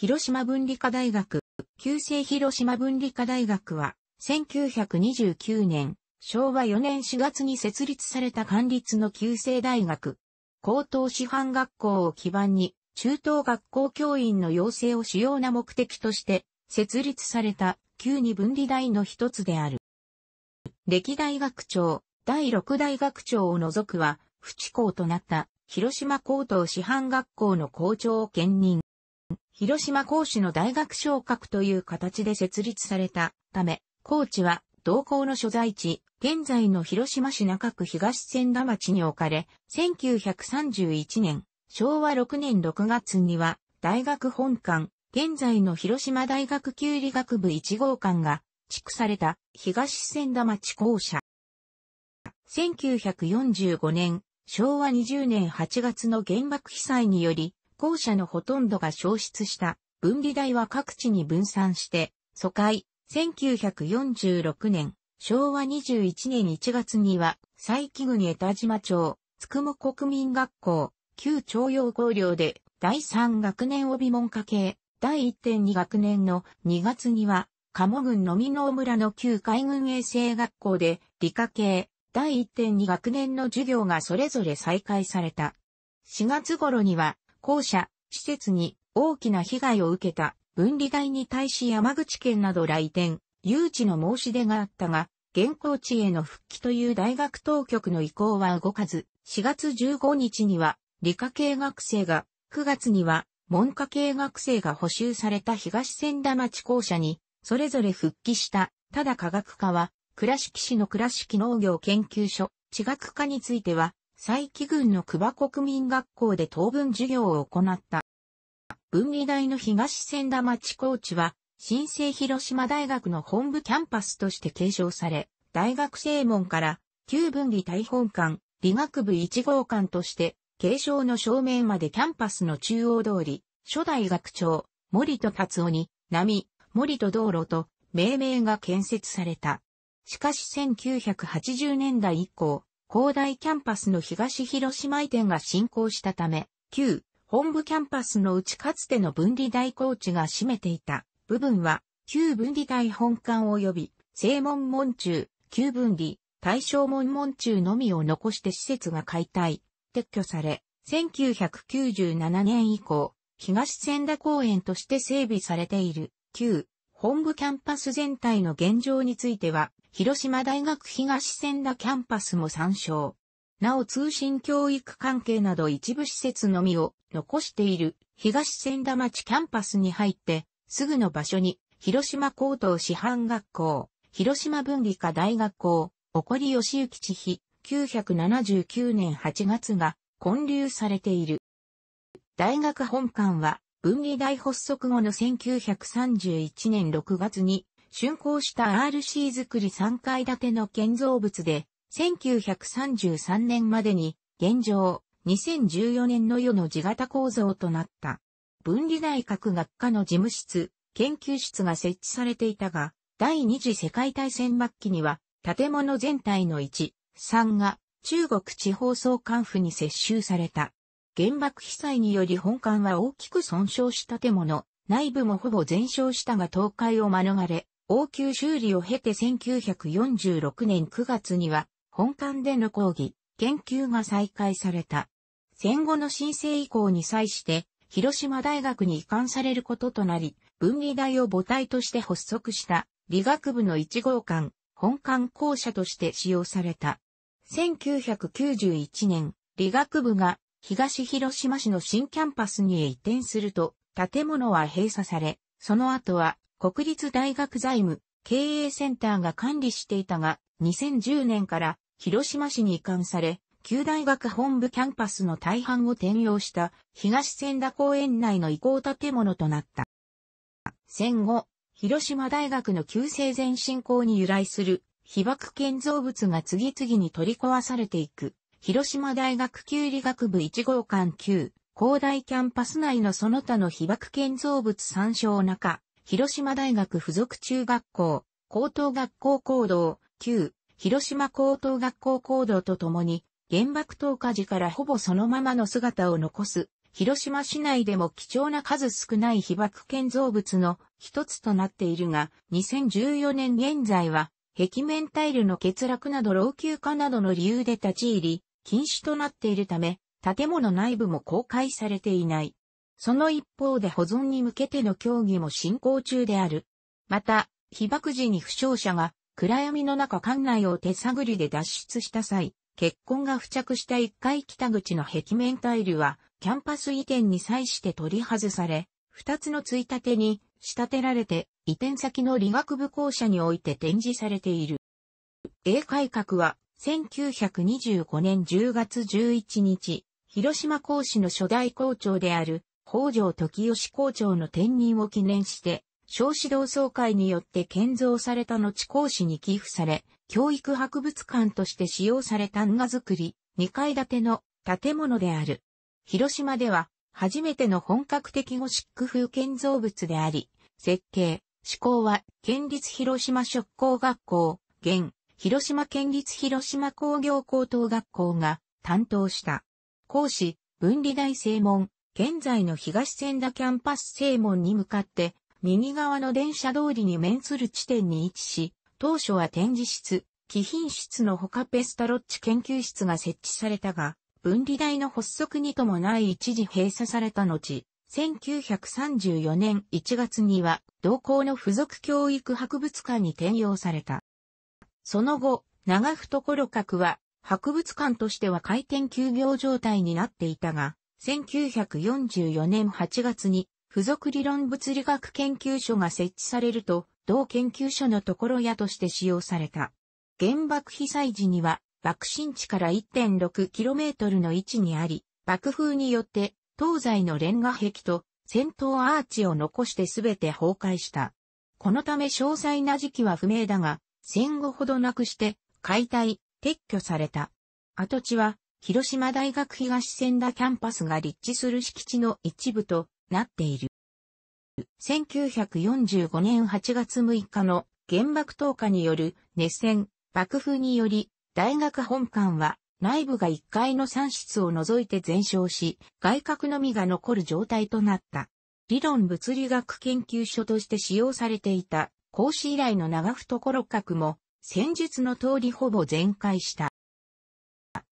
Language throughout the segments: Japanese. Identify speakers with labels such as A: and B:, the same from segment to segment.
A: 広島文理科大学、旧制広島文理科大学は、1929年、昭和4年4月に設立された官立の旧制大学、高等師範学校を基盤に、中等学校教員の養成を主要な目的として、設立された旧二分離大の一つである。歴代学長、第六大学長を除くは、不知校となった広島高等師範学校の校長を兼任。広島講師の大学昇格という形で設立されたため、高知は同校の所在地、現在の広島市中区東千田町に置かれ、1931年、昭和6年6月には、大学本館、現在の広島大学旧理学部1号館が、地区された東千田町校舎。1945年、昭和20年8月の原爆被災により、校舎のほとんどが消失した分離台は各地に分散して、疎開、1946年、昭和21年1月には、佐伯郡江田島町、つくも国民学校、旧徴用校寮で、第3学年帯文科系、第1.2学年の2月には、鴨郡のみの村の旧海軍衛生学校で、理科系、第1.2学年の授業がそれぞれ再開された。4月頃には、校舎、施設に大きな被害を受けた分離台に対し山口県など来店、誘致の申し出があったが、現行地への復帰という大学当局の意向は動かず、4月15日には理科系学生が、9月には文科系学生が補修された東千田町校舎に、それぞれ復帰した、ただ科学科は、倉敷市の倉敷農業研究所、地学科については、佐伯郡の久場国民学校で当分授業を行った。文理大の東千田町高地は、新生広島大学の本部キャンパスとして継承され、大学正門から旧文理大本館、理学部1号館として、継承の正面までキャンパスの中央通り、初代学長、森戸達夫に、波、森戸道路と命名が建設された。しかし1980年代以降、広大キャンパスの東広島移転が進行したため、旧本部キャンパスのうちかつての分離大高地が占めていた部分は、旧分離大本館及び、正門門中、旧分離、大正門門中のみを残して施設が解体、撤去され、1997年以降、東千田公園として整備されている、旧本部キャンパス全体の現状については、広島大学東千田キャンパスも参照。なお通信教育関係など一部施設のみを残している東千田町キャンパスに入ってすぐの場所に広島高等師範学校、広島文理科大学校、起りゆ行地比979年8月が建立されている。大学本館は分離大発足後の1931年6月に竣工した RC 作り3階建ての建造物で、1933年までに、現状、2014年の世の地型構造となった。分離大学学科の事務室、研究室が設置されていたが、第二次世界大戦末期には、建物全体の1、3が中国地方総監府に接収された。原爆被災により本館は大きく損傷した建物、内部もほぼ全焼したが倒壊を免れ、応急修理を経て1946年9月には本館での講義、研究が再開された。戦後の申請以降に際して広島大学に移管されることとなり、分離大を母体として発足した理学部の1号館、本館校舎として使用された。1991年、理学部が東広島市の新キャンパスに移転すると、建物は閉鎖され、その後は国立大学財務経営センターが管理していたが、2010年から広島市に移管され、旧大学本部キャンパスの大半を転用した東千田公園内の移行建物となった。戦後、広島大学の旧制前進行に由来する被爆建造物が次々に取り壊されていく。広島大学旧理学部1号館旧、広大キャンパス内のその他の被爆建造物参照中、広島大学附属中学校、高等学校行動、旧、広島高等学校行動とともに、原爆投下時からほぼそのままの姿を残す、広島市内でも貴重な数少ない被爆建造物の一つとなっているが、2014年現在は、壁面タイルの欠落など老朽化などの理由で立ち入り、禁止となっているため、建物内部も公開されていない。その一方で保存に向けての協議も進行中である。また、被爆時に負傷者が暗闇の中館内を手探りで脱出した際、血痕が付着した1階北口の壁面タイルは、キャンパス移転に際して取り外され、2つのついたてに仕立てられて、移転先の理学部校舎において展示されている。A 改革は、1925年10月11日、広島講師の初代校長である北条時義校長の転任を記念して、小指導総会によって建造された後講師に寄付され、教育博物館として使用されたんが作り、2階建ての建物である。広島では、初めての本格的ゴシック風建造物であり、設計、施工は、県立広島職工学校、現、広島県立広島工業高等学校が担当した。講師、分離大正門、現在の東千田キャンパス正門に向かって、右側の電車通りに面する地点に位置し、当初は展示室、貴賓室のほかペスタロッチ研究室が設置されたが、分離台の発足に伴い一時閉鎖された後、1934年1月には、同校の付属教育博物館に転用された。その後、長懐閣は、博物館としては開店休業状態になっていたが、1944年8月に付属理論物理学研究所が設置されると、同研究所のところ屋として使用された。原爆被災時には、爆心地から 1.6km の位置にあり、爆風によって東西のレンガ壁と戦闘アーチを残して全て崩壊した。このため詳細な時期は不明だが、戦後ほどなくして解体、撤去された。跡地は広島大学東千田キャンパスが立地する敷地の一部となっている。1945年8月6日の原爆投下による熱戦、爆風により、大学本館は内部が1階の3室を除いて全焼し、外角のみが残る状態となった。理論物理学研究所として使用されていた、講師以来の長懐閣も、戦術の通りほぼ全壊した。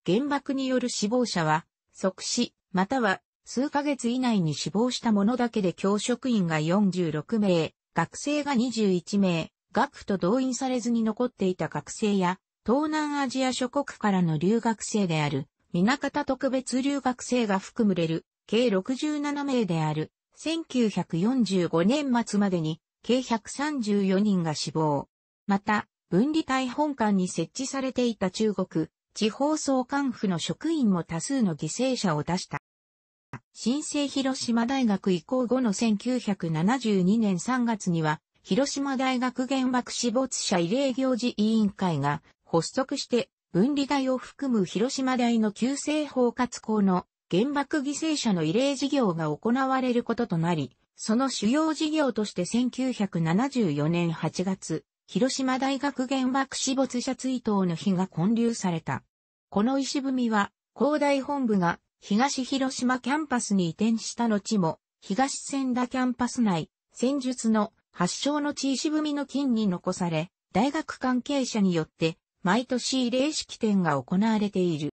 A: 原爆による死亡者は、即死、または数ヶ月以内に死亡した者だけで教職員が46名、学生が21名、学徒動員されずに残っていた学生や、東南アジア諸国からの留学生である、港方特別留学生が含むれる、計67名である、1945年末までに、計134人が死亡。また、分離体本館に設置されていた中国、地方総監府の職員も多数の犠牲者を出した。新生広島大学移行後の1972年3月には、広島大学原爆死没者慰霊行事委員会が発足して、分離台を含む広島大の旧制包括校の原爆犠牲者の慰霊事業が行われることとなり、その主要事業として1974年8月、広島大学原爆死没者追悼の日が建立された。この石踏みは、広大本部が東広島キャンパスに移転した後も、東千田キャンパス内、戦術の発祥の地石踏みの金に残され、大学関係者によって、毎年例式典が行われている。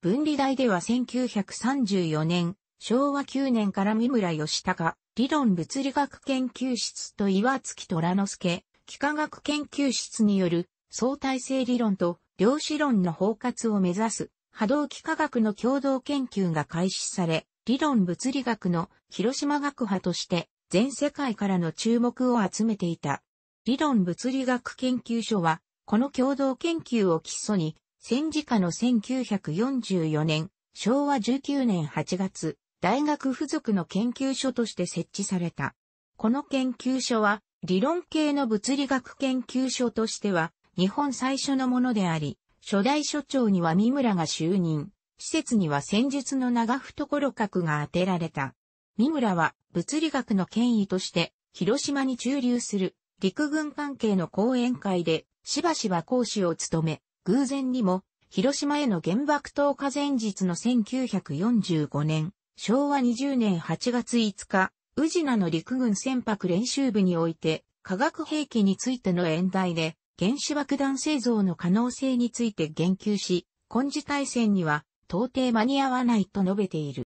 A: 分離台では1934年、昭和9年から三村義隆、理論物理学研究室と岩月虎之助、幾何学研究室による相対性理論と量子論の包括を目指す波動機科学の共同研究が開始され、理論物理学の広島学派として全世界からの注目を集めていた。理論物理学研究所は、この共同研究を基礎に、戦時下の1944年、昭和19年8月、大学付属の研究所として設置された。この研究所は、理論系の物理学研究所としては、日本最初のものであり、初代所長には三村が就任、施設には戦術の長懐角が当てられた。三村は物理学の権威として、広島に駐留する陸軍関係の講演会で、しばしば講師を務め、偶然にも、広島への原爆投下前日の1945年、昭和20年8月5日、宇品の陸軍船舶練習部において、化学兵器についての演題で、原子爆弾製造の可能性について言及し、今次大戦には到底間に合わないと述べている。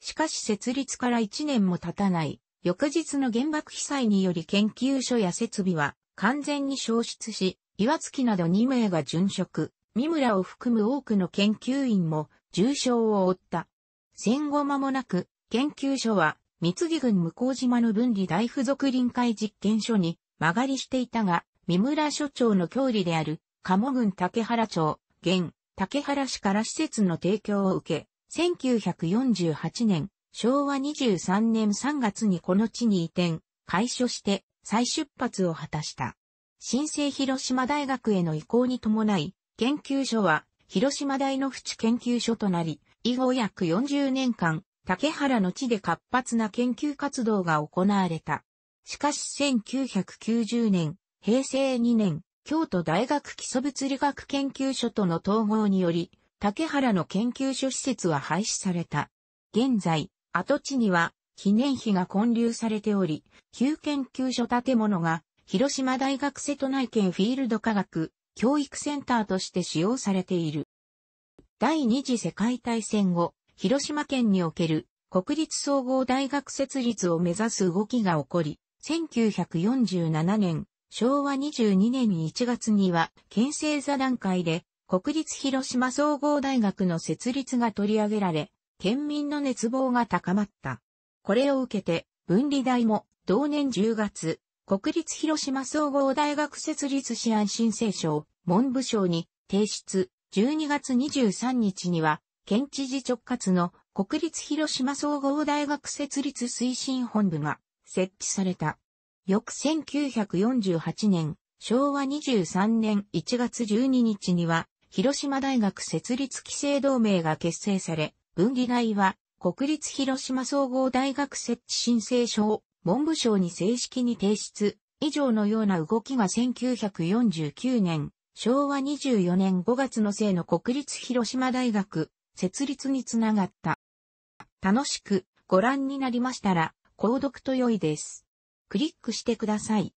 A: しかし設立から1年も経たない、翌日の原爆被災により研究所や設備は完全に消失し、岩月など2名が殉職、三村を含む多くの研究員も重傷を負った。戦後間もなく、研究所は、三木郡向島の分離大付属臨海実験所に曲がりしていたが、三村所長の郷里である、鴨郡竹原町、現、竹原市から施設の提供を受け、1948年、昭和23年3月にこの地に移転、開所して再出発を果たした。新生広島大学への移行に伴い、研究所は広島大の淵研究所となり、以後約40年間、竹原の地で活発な研究活動が行われた。しかし1990年、平成2年、京都大学基礎物理学研究所との統合により、竹原の研究所施設は廃止された。現在、跡地には記念碑が建立されており、旧研究所建物が広島大学瀬戸内県フィールド科学教育センターとして使用されている。第二次世界大戦後、広島県における国立総合大学設立を目指す動きが起こり、1947年、昭和22年1月には、県政座談会で、国立広島総合大学の設立が取り上げられ、県民の熱望が高まった。これを受けて、分離大も、同年10月、国立広島総合大学設立試案申請書を文部省に提出、12月23日には、県知事直轄の国立広島総合大学設立推進本部が設置された。翌1948年、昭和23年1月12日には、広島大学設立規制同盟が結成され、分離大は、国立広島総合大学設置申請書を文部省に正式に提出。以上のような動きが1949年、昭和24年5月の末の国立広島大学設立につながった。楽しくご覧になりましたら、購読と良いです。クリックしてください。